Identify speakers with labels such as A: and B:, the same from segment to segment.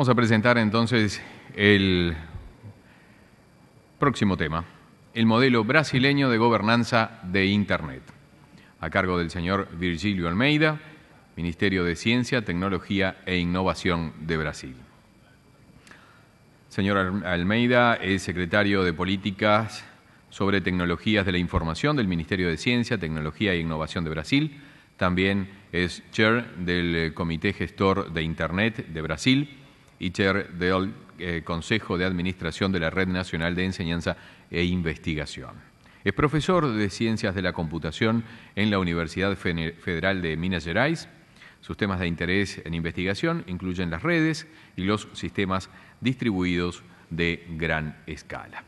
A: Vamos a presentar entonces el próximo tema, el modelo brasileño de gobernanza de Internet, a cargo del señor Virgilio Almeida, Ministerio de Ciencia, Tecnología e Innovación de Brasil. Señor Almeida es secretario de Políticas sobre Tecnologías de la Información del Ministerio de Ciencia, Tecnología e Innovación de Brasil. También es chair del Comité Gestor de Internet de Brasil y chair del eh, Consejo de Administración de la Red Nacional de Enseñanza e Investigación. Es profesor de Ciencias de la Computación en la Universidad Federal de Minas Gerais. Sus temas de interés en investigación incluyen las redes y los sistemas distribuidos de gran escala.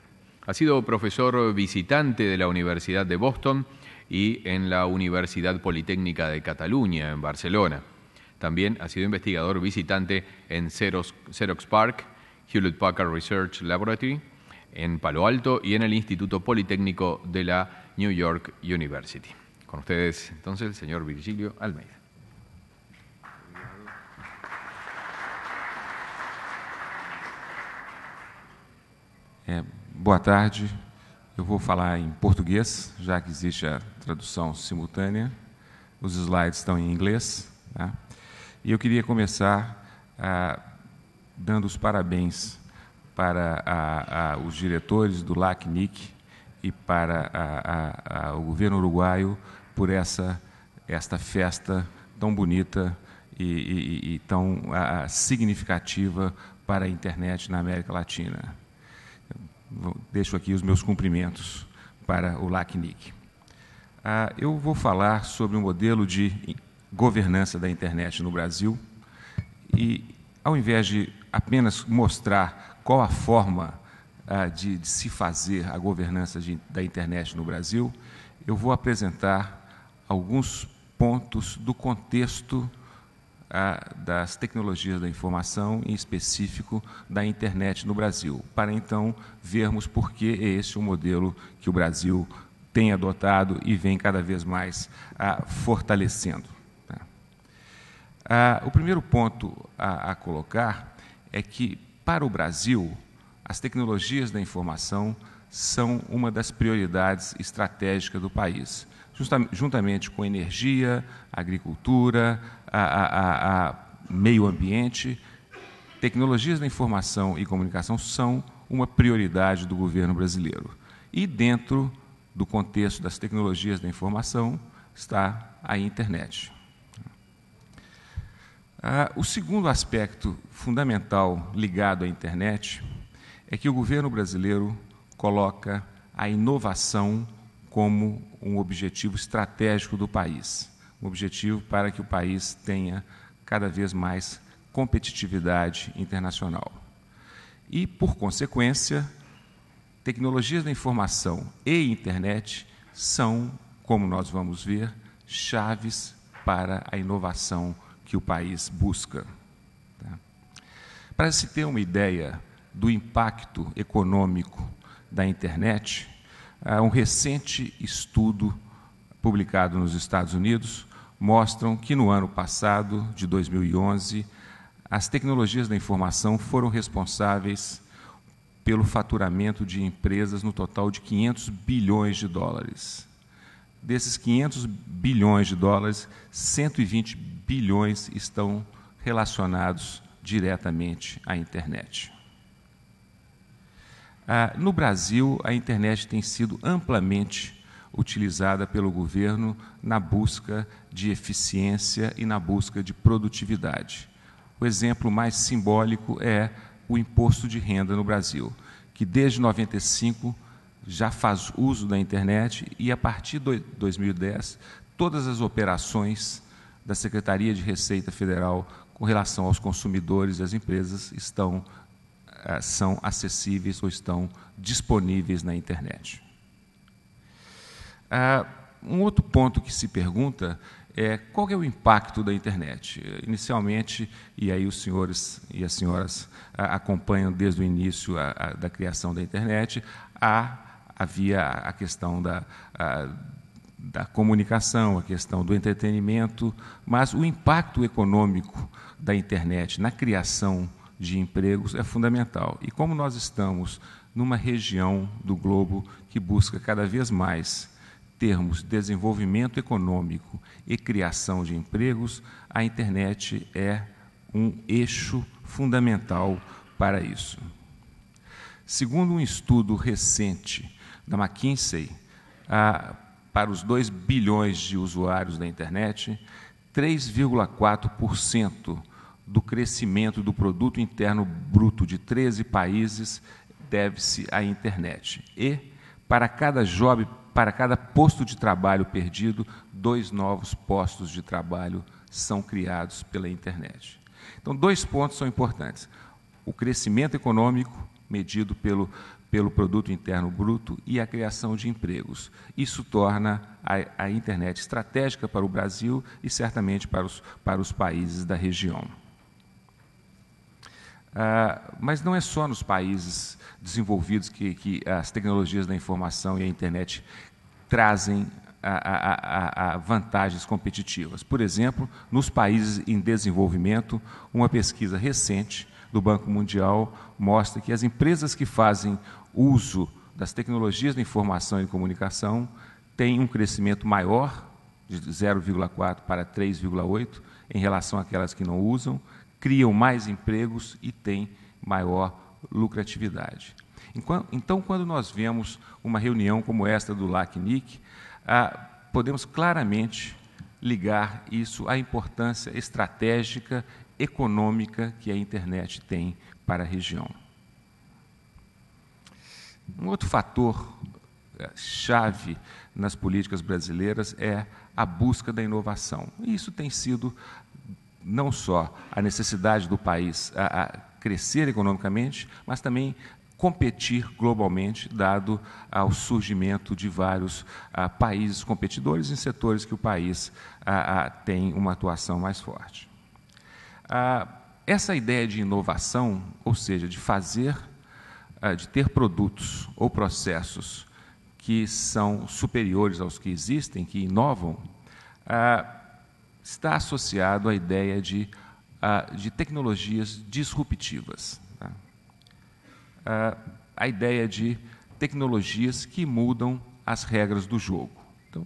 A: Ha sido profesor visitante de la Universidad de Boston y en la Universidad Politécnica de Cataluña, en Barcelona. También ha sido investigador visitante en Xerox, Park, Hewlett Packard Research Laboratory, en Palo Alto y en el Instituto Politécnico de la New York University. Con ustedes entonces el señor Virgilio Almeida.
B: Buenas boa tarde. Eu vou falar em português, já que existe a tradução simultânea. Os slides estão em inglés. E eu queria começar ah, dando os parabéns para a, a, os diretores do LACNIC e para a, o governo uruguaio por essa esta festa tão bonita e, e, e tão significativa para a internet na América Latina. deixo aqui os meus cumprimentos para o LACNIC. Ah, eu vou falar sobre o um modelo de governança da internet no Brasil. E, ao invés de apenas mostrar qual a forma ah, de, de, se fazer a governança de, da internet no Brasil, eu vou apresentar alguns pontos do contexto ah, das tecnologias da informação, em específico da internet no Brasil, para então vermos por que é esse o modelo que o Brasil tem adotado e vem cada vez mais ah, fortalecendo. Ah, o primeiro ponto a, a colocar é que, para o Brasil, as tecnologias da informação são uma das prioridades estratégicas do país, juntamente com energia, agricultura, a, a, a meio ambiente. Tecnologias da informação e comunicação são uma prioridade do governo brasileiro. E dentro do contexto das tecnologias da informação está a internet. Ah, o segundo aspecto fundamental ligado à internet é que o governo brasileiro coloca a inovação como um objetivo estratégico do país, um objetivo para que o país tenha cada vez mais competitividade internacional. E, por consequência, tecnologias da informação e internet são, como nós vamos ver, chaves para a inovação que o país busca. Tá? Para se ter uma ideia do impacto econômico da internet, ah, um recente estudo publicado nos Estados Unidos mostram que no ano passado, de 2011, as tecnologias da informação foram responsáveis pelo faturamento de empresas no total de 500 bilhões de dólares. Desses 500 bilhões de dólares, 120 bilhões estão relacionados diretamente à internet. Ah, no Brasil, a internet tem sido amplamente utilizada pelo governo na busca de eficiência e na busca de produtividade. O exemplo mais simbólico é o imposto de renda no Brasil, que desde 95 já faz uso da internet e, a partir de 2010, todas as operações da Secretaria de Receita Federal com relação aos consumidores e às empresas estão, eh, são acessíveis ou estão disponíveis na internet. Ah, um outro ponto que se pergunta é qual é o impacto da internet. Inicialmente, e aí os senhores e as senhoras ah, acompanham desde o início ah, da criação da internet, a havia a questão da, a, da comunicação, a questão do entretenimento, mas o impacto econômico da internet na criação de empregos é fundamental. E como nós estamos numa região do globo que busca cada vez mais termos desenvolvimento econômico e criação de empregos, a internet é um eixo fundamental para isso. Segundo um estudo recente da McKinsey, para os 2 bilhões de usuários da internet, 3,4% do crescimento do produto interno bruto de 13 países deve-se à internet. E para cada job, para cada posto de trabalho perdido, dois novos postos de trabalho são criados pela internet. Então, dois pontos são importantes: o crescimento econômico medido pelo pelo produto interno bruto e a criação de empregos. Isso torna a, a internet estratégica para o Brasil e certamente para os, para os países da região. Ah, mas não é só nos países desenvolvidos que, que, as tecnologias da informação e a internet trazem a, a, a vantagens competitivas. Por exemplo, nos países em desenvolvimento, uma pesquisa recente do Banco Mundial mostra que as empresas que fazem uso das tecnologias de informação e comunicação tem um crescimento maior, de 0,4 para 3,8, em relação àquelas que não usam, criam mais empregos e têm maior lucratividade. Então, quando nós vemos uma reunião como esta do LACNIC, ah, podemos claramente ligar isso à importância estratégica, econômica que a internet tem para a região. Um outro fator eh, chave nas políticas brasileiras é a busca da inovação. E isso tem sido não só a necessidade do país a, a crescer economicamente, mas também competir globalmente, dado ao surgimento de vários a, ah, países competidores em setores que o país a, ah, ah, tem uma atuação mais forte. essa ideia de inovação, ou seja, de fazer ah, de ter produtos ou processos que são superiores aos que existem, que inovam, ah, está associado à ideia de, ah, de tecnologias disruptivas. Né? A ideia de tecnologias que mudam as regras do jogo. Então,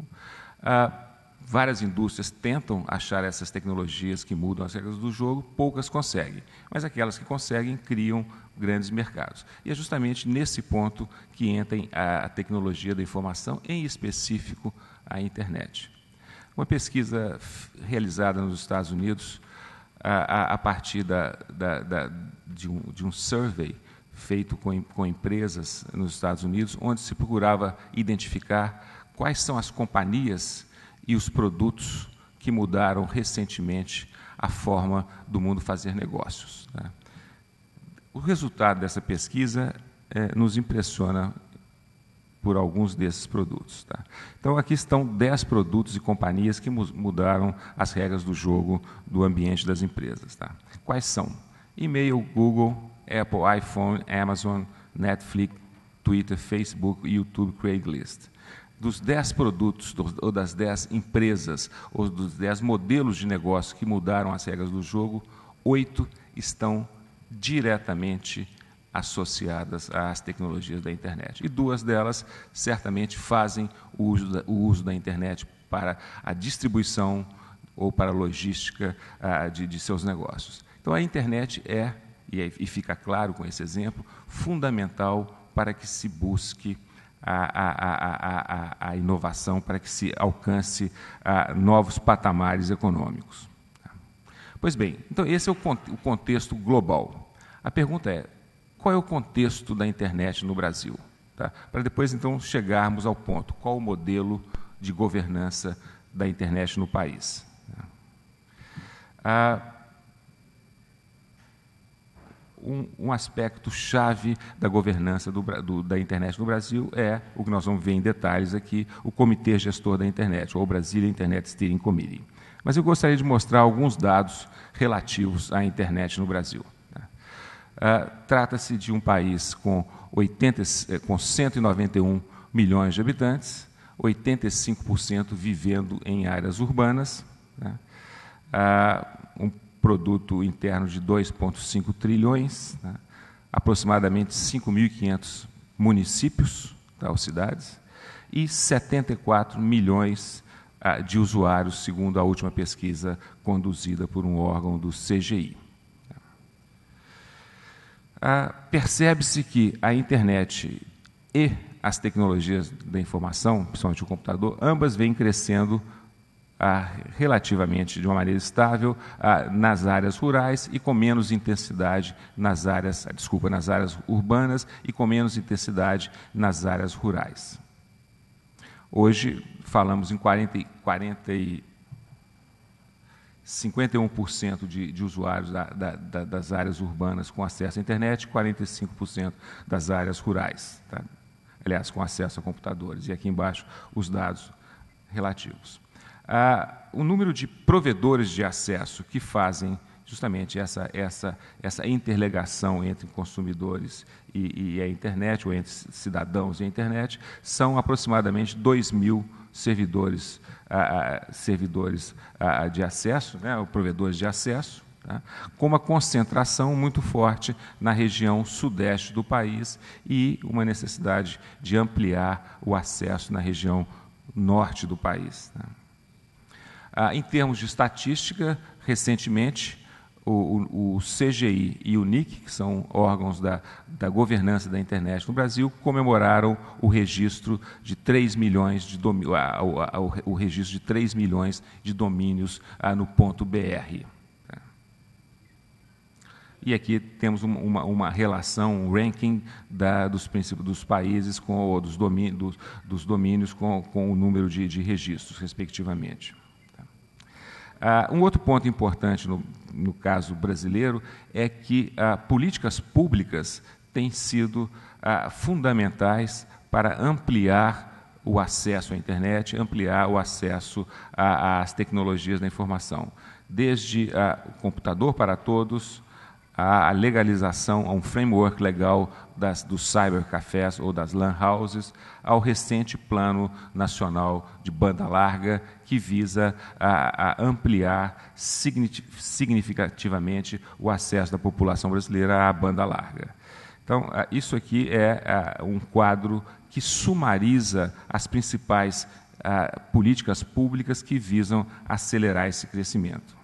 B: várias indústrias tentam achar essas tecnologias que mudam as regras do jogo, poucas conseguem, mas aquelas que conseguem criam grandes mercados. E é justamente nesse ponto que entra a tecnologia da informação, em específico a internet. Uma pesquisa realizada nos Estados Unidos, a, a, a partir da, da, da, de, um, de um survey feito com, com empresas nos Estados Unidos, onde se procurava identificar quais são as companhias e os produtos que mudaram recentemente a forma do mundo fazer negócios. Né? O resultado dessa pesquisa é, nos impressiona por alguns desses produtos. Tá? Então, aqui estão 10 produtos e companhias que mudaram as regras do jogo do ambiente das empresas. Tá? Quais são? E-mail, Google, Apple, iPhone, Amazon, Netflix, Twitter, Facebook, YouTube, Craigslist. Dos 10 produtos, ou das 10 empresas, ou dos 10 modelos de negócio que mudaram as regras do jogo, oito estão diretamente associadas às tecnologias da internet. E duas delas certamente fazem o uso da, o uso da internet para a distribuição ou para a logística ah, de, de seus negócios. Então, a internet é, e fica claro com esse exemplo, fundamental para que se busque a, a, a, a inovação, para que se alcance ah, novos patamares econômicos. Pois bem, então esse é o, o contexto global. A pergunta é: qual é o contexto da internet no Brasil? Tá? Para depois, então, chegarmos ao ponto: qual o modelo de governança da internet no país? Né? Ah, um, um, aspecto chave da governança do, do, da internet no Brasil é o que nós vamos ver em detalhes aqui: o Comitê Gestor da Internet, ou Brasília Internet Steering Committee. Mas eu gostaria de mostrar alguns dados relativos à internet no Brasil. Uh, Trata-se de um país com, 80, eh, com 191 milhões de habitantes, 85% vivendo em áreas urbanas, né? uh, um produto interno de 2,5 trilhões, né? aproximadamente 5.500 municípios tá, ou cidades, e 74 milhões de usuários, segundo a última pesquisa conduzida por um órgão do CGI. Ah, percebe-se que a internet e as tecnologias da informação, principalmente o computador, ambas vêm crescendo ah, relativamente de uma maneira estável ah, nas áreas rurais e com menos intensidade nas áreas, desculpa, nas áreas urbanas e com menos intensidade nas áreas rurais. Hoje falamos em 40, 40 51% de, de usuários da, da, das áreas urbanas com acesso à internet e 45% das áreas rurais, tá? aliás, com acesso a computadores. E aqui embaixo os dados relativos. Ah, o número de provedores de acesso que fazem justamente essa, essa, essa interligação entre consumidores e, e, a internet, ou entre cidadãos e a internet, são aproximadamente 2 mil servidores, servidores de acesso, né, ou provedores de acesso, tá, com uma concentração muito forte na região sudeste do país e uma necessidade de ampliar o acesso na região norte do país. Tá. Ah, em termos de estatística, recentemente, o, o, CGI e o NIC, que são órgãos da, da governança da internet no Brasil, comemoraram o registro de 3 milhões de domínios, o, registro de 3 milhões de domínios no ponto BR. Tá? E aqui temos uma, uma relação, um ranking da, dos, dos países com dos, domínio, dos, dos domínios com, com o número de, de registros, respectivamente. Ah, um outro ponto importante no, no, caso brasileiro é que ah, políticas públicas têm sido ah, fundamentais para ampliar o acesso à internet, ampliar o acesso ah, às tecnologias da informação, desde ah, o computador para todos, a legalização, a um framework legal das, dos cybercafés ou das lan houses, ao recente Plano Nacional de Banda Larga, que visa a, a ampliar significativamente o acesso da população brasileira à banda larga. Então, isso aqui é um quadro que sumariza as principais políticas públicas que visam acelerar esse crescimento.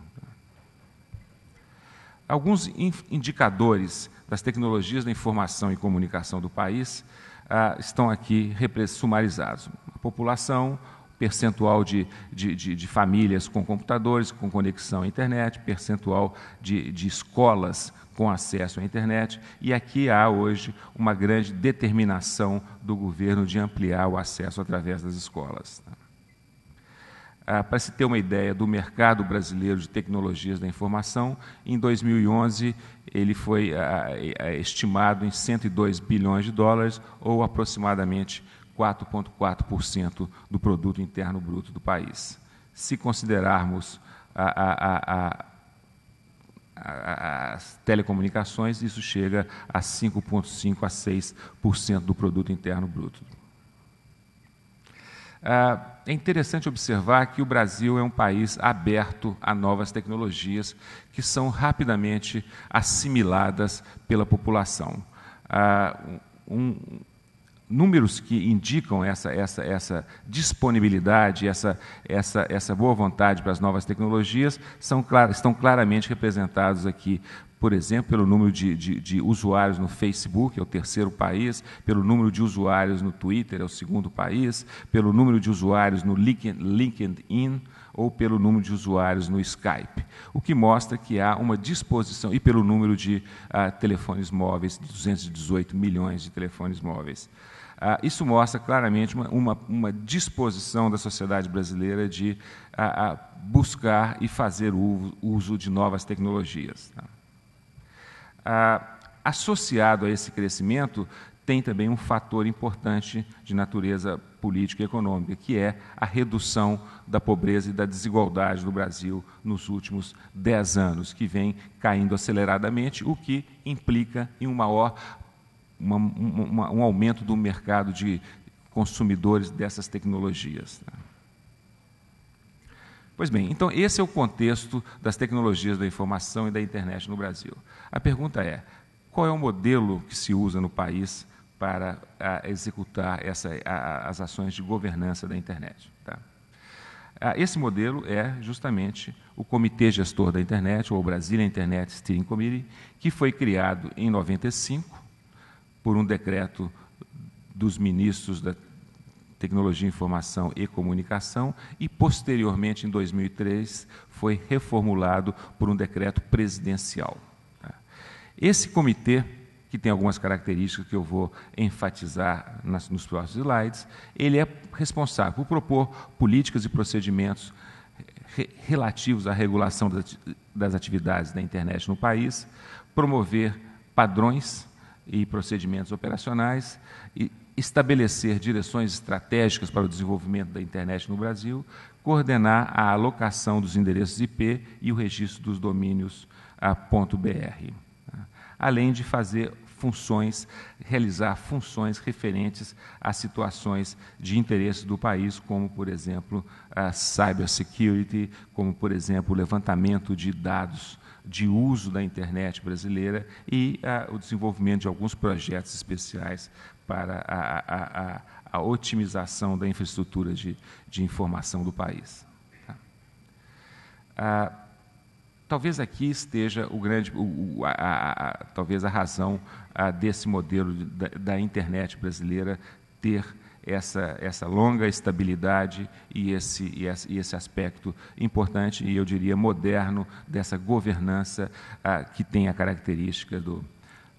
B: Alguns indicadores das tecnologias da informação e comunicação do país ah, estão aqui sumarizados. A população, percentual de, de, de, de, famílias com computadores, com conexão à internet, percentual de, de escolas com acesso à internet, e aqui há hoje uma grande determinação do governo de ampliar o acesso através das escolas. Tá? Ah, para se ter uma ideia do mercado brasileiro de tecnologias da informação, em 2011 ele foi ah, ah eh, estimado em 102 bilhões de dólares, ou aproximadamente 4,4% do produto interno bruto do país. Se considerarmos a, a, a, as telecomunicações, isso chega a 5,5% a 6% do produto interno bruto. Ah, é interessante observar que o Brasil é um país aberto a novas tecnologias que são rapidamente assimiladas pela população. Ah, um, números que indicam essa, essa, essa disponibilidade, essa, essa, essa boa vontade para as novas tecnologias são, estão claramente representados aqui por exemplo, pelo número de, de, de, usuários no Facebook, é o terceiro país, pelo número de usuários no Twitter, é o segundo país, pelo número de usuários no LinkedIn ou pelo número de usuários no Skype, o que mostra que há uma disposição, e pelo número de ah, telefones móveis, 218 milhões de telefones móveis. Ah, isso mostra claramente uma, uma, uma, disposição da sociedade brasileira de ah, buscar e fazer uso de novas tecnologias. Tá? ah, associado a esse crescimento, tem também um fator importante de natureza política e econômica, que é a redução da pobreza e da desigualdade no Brasil nos últimos dez anos, que vem caindo aceleradamente, o que implica em um maior uma, uma, um aumento do mercado de consumidores dessas tecnologias. Né? Pois bem, então esse é o contexto das tecnologias da informação e da internet no Brasil. A pergunta é: qual é o modelo que se usa no país para a, ah, executar essa, a, as ações de governança da internet? Tá? Ah, esse modelo é justamente o Comitê Gestor da Internet, ou Brasília Internet Steering Committee, que foi criado em 95 por um decreto dos ministros da Tecnologia, Informação e Comunicação, e posteriormente, em 2003, foi reformulado por um decreto presidencial. Tá? Esse comitê, que tem algumas características que eu vou enfatizar nas, nos próximos slides, ele é responsável por propor políticas e procedimentos re, relativos à regulação das atividades da internet no país, promover padrões e procedimentos operacionais e estabelecer direções estratégicas para o desenvolvimento da internet no Brasil, coordenar a alocação dos endereços IP e o registro dos domínios ah, .br, né? além de fazer funções, realizar funções referentes a situações de interesse do país, como, por exemplo, a ah, cybersecurity, como, por exemplo, o levantamento de dados de uso da internet brasileira e ah, o desenvolvimento de alguns projetos especiais para a, a, a, a otimização da infraestrutura de, de informação do país. Tá? Ah, talvez aqui esteja o grande, o, a, talvez a razão ah, desse modelo de, da, da internet brasileira ter essa, essa longa estabilidade e esse, e esse, e esse, aspecto importante e, eu diria, moderno dessa governança ah, que tem a característica do,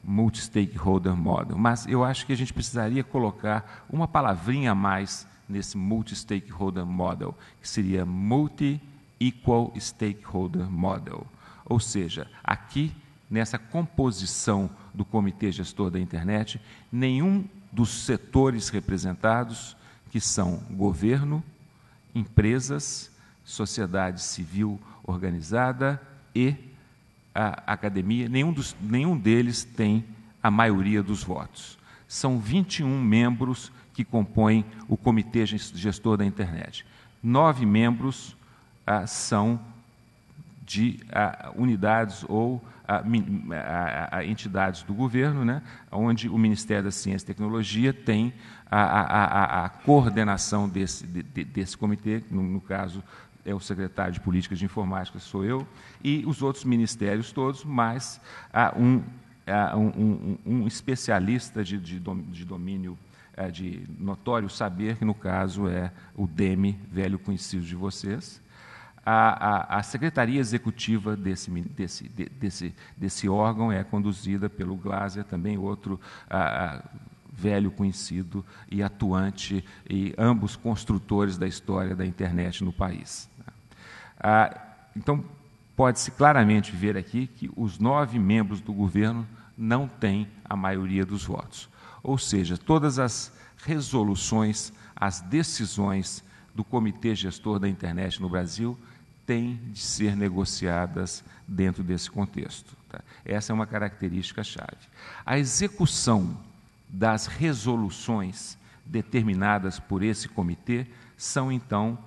B: multi-stakeholder model. Mas eu acho que a gente precisaria colocar uma palavrinha a mais nesse multi-stakeholder model, que seria multi-equal stakeholder model. Ou seja, aqui, nessa composição do comitê gestor da internet, nenhum dos setores representados, que são governo, empresas, sociedade civil organizada e a academia, nenhum, dos, nenhum deles tem a maioria dos votos. São 21 membros que compõem o comitê gestor da internet. Nove membros ah, são de ah, unidades ou ah, ah, ah, ah, entidades do governo, né, onde o Ministério da Ciência e Tecnologia tem a, a, a, a coordenação desse, de, desse comitê, no, no caso é o secretário de Políticas de Informática, sou eu, e os outros ministérios todos, mais ah, ah, um, um, um, especialista de, de, domínio, eh, de notório saber, que no caso é o DEME, velho conhecido de vocês, a, a, a, secretaria executiva desse, desse, desse, desse órgão é conduzida pelo Glaser, também outro a, ah, velho conhecido e atuante, e ambos construtores da história da internet no país. Ah, então, pode-se claramente ver aqui que os nove membros do governo não têm a maioria dos votos. Ou seja, todas as resoluções, as decisões do Comitê Gestor da Internet no Brasil têm de ser negociadas dentro desse contexto. Tá? Essa é uma característica-chave. A execução das resoluções determinadas por esse comitê são, então,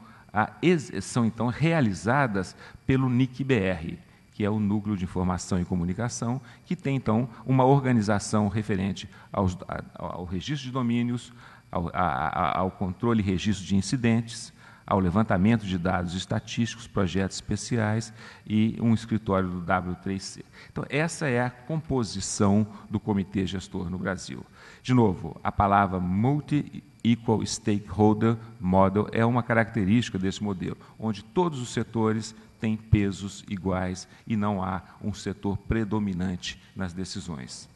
B: são então realizadas pelo NIC-BR, que é o Núcleo de Informação e Comunicação, que tem então uma organização referente aos, ao registro de domínios, ao, a, ao controle e registro de incidentes, ao levantamento de dados estatísticos, projetos especiais e um escritório do W3C. Então, essa é a composição do comitê gestor no Brasil. De novo, a palavra multi Equal Stakeholder Model é uma característica desse modelo, onde todos os setores têm pesos iguais e não há um setor predominante nas decisões.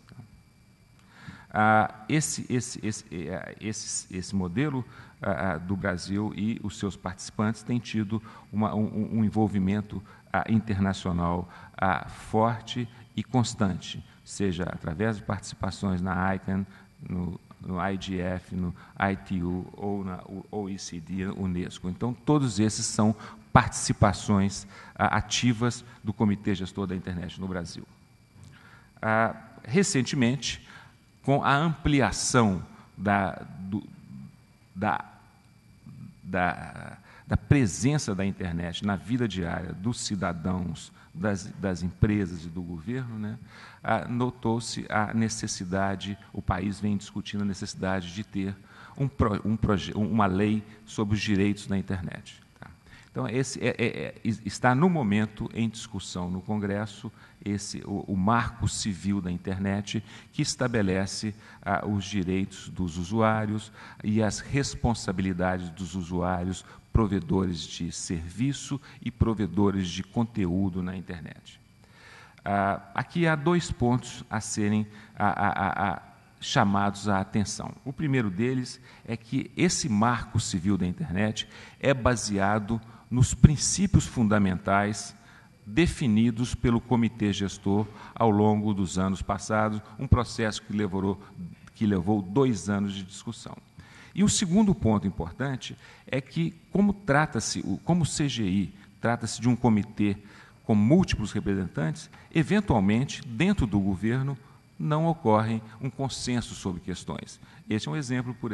B: Ah, esse, esse, esse, eh, ah, esse, esse modelo ah, ah, do Brasil e os seus participantes tem tido uma, um, um, envolvimento ah, internacional ah, forte e constante, seja através de participações na ICANN, no no IDF, no ITU ou na OECD, Unesco. Então, todos esses são participações ah, ativas do Comitê Gestor da Internet no Brasil. Ah, recentemente, com a ampliação da, do, da, da, da presença da internet na vida diária dos cidadãos das, das empresas e do governo, né, notou-se a necessidade, o país vem discutindo a necessidade de ter um, pro, um proje, uma lei sobre os direitos na internet. Tá? Então, esse é, é, é está no momento em discussão no Congresso esse o, o marco civil da internet que estabelece ah, os direitos dos usuários e as responsabilidades dos usuários provedores de serviço e provedores de conteúdo na internet. Ah, aqui há dois pontos a serem a, a, a, chamados à atenção. O primeiro deles é que esse marco civil da internet é baseado nos princípios fundamentais definidos pelo comitê gestor ao longo dos anos passados, um processo que levou, que levou dois anos de discussão. E o segundo ponto importante é que, como trata-se, como o CGI trata-se de um comitê com múltiplos representantes, eventualmente, dentro do governo, não ocorre um consenso sobre questões. Este é um exemplo, por,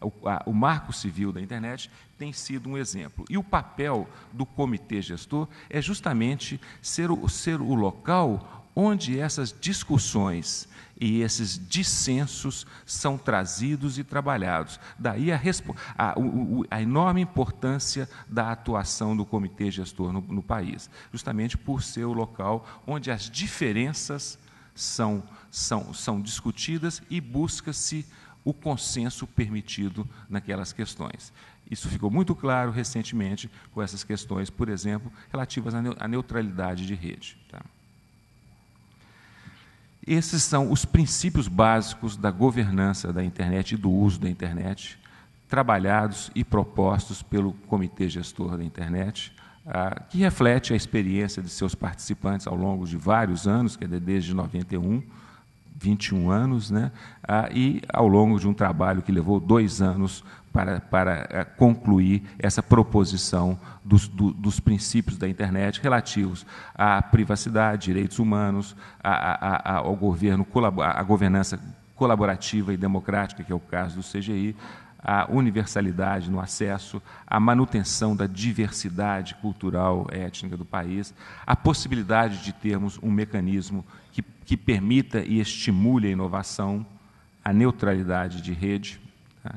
B: o, a, o, marco civil da internet tem sido um exemplo. E o papel do comitê gestor é justamente ser o, ser o local onde essas discussões e esses dissensos são trazidos e trabalhados. Daí a, a, a enorme importância da atuação do comitê gestor no, no, país, justamente por ser o local onde as diferenças são, são, são discutidas e busca-se o consenso permitido naquelas questões. Isso ficou muito claro recentemente com essas questões, por exemplo, relativas à neutralidade de rede. Tá? Esses são os princípios básicos da governança da internet e do uso da internet, trabalhados e propostos pelo Comitê Gestor da Internet, ah, que reflete a experiência de seus participantes ao longo de vários anos, que é desde 91, 21 anos, né? Ah, e ao longo de um trabalho que levou dois anos para, para eh, concluir essa proposição dos, do, dos princípios da internet relativos à privacidade, direitos humanos, ao governo, à governança colaborativa e democrática, que é o caso do CGI, a universalidade no acesso, a manutenção da diversidade cultural étnica do país, a possibilidade de termos um mecanismo que, que permita e estimule a inovação, a neutralidade de rede, tá?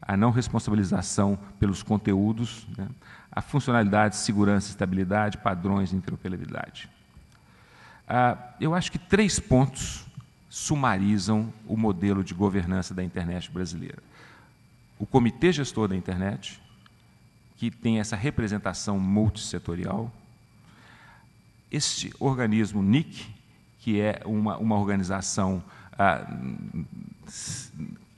B: a não responsabilização pelos conteúdos, né? a funcionalidade, segurança, estabilidade, padrões de interoperabilidade. Ah, eu acho que três pontos sumarizam o modelo de governança da internet brasileira. O Comitê Gestor da Internet, que tem essa representação multissetorial, este organismo NIC, que é uma, uma organização ah,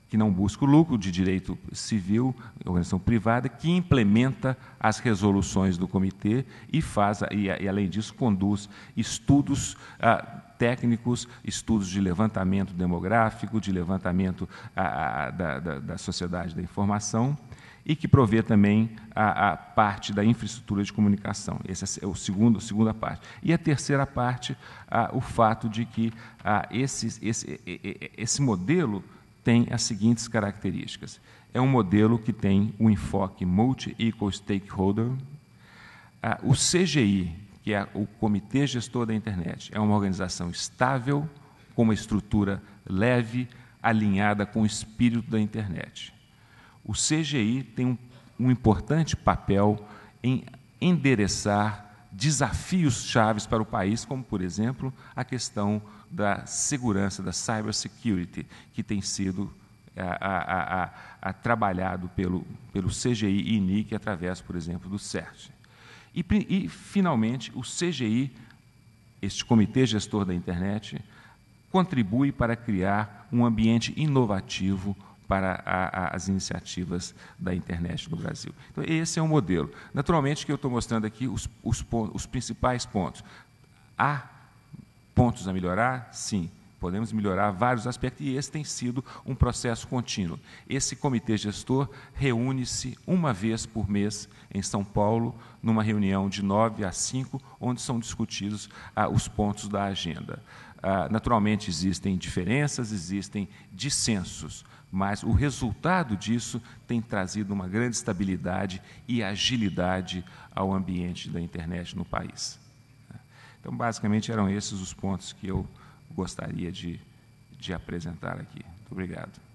B: que não busca o lucro de direito civil, organização privada, que implementa as resoluções do comitê e faz, e, além disso, conduz estudos ah, técnicos, estudos de levantamento demográfico, de levantamento ah, da, da sociedade da informação e que provê também a, a, parte da infraestrutura de comunicação. Essa é o segundo, a segunda parte. E a terceira parte, o fato de que esse, esse, esse modelo tem as seguintes características. É um modelo que tem o um enfoque multi-equal stakeholder, o CGI, que é o Comitê Gestor da Internet, é uma organização estável, com uma estrutura leve, alinhada com o espírito da internet o CGI tem um, um importante papel em endereçar desafios chaves para o país, como, por exemplo, a questão da segurança, da cybersecurity, que tem sido é, a, a, a, trabalhado pelo, pelo CGI e NIC através, por exemplo, do CERT. E, e, finalmente, o CGI, este Comitê Gestor da Internet, contribui para criar um ambiente inovativo para a, a, as iniciativas da internet no Brasil. Então, esse é um modelo. Naturalmente que eu estou mostrando aqui os, os, os principais pontos. Há pontos a melhorar? Sim podemos melhorar vários aspectos e esse tem sido um processo contínuo. Esse comitê gestor reúne-se uma vez por mês em São Paulo, numa reunião de nove a cinco, onde são discutidos ah, os pontos da agenda. Ah, naturalmente, existem diferenças, existem dissensos, mas o resultado disso tem trazido uma grande estabilidade e agilidade ao ambiente da internet no país. Então, basicamente, eram esses os pontos que eu gostaria de, de apresentar aqui. Muito obrigado.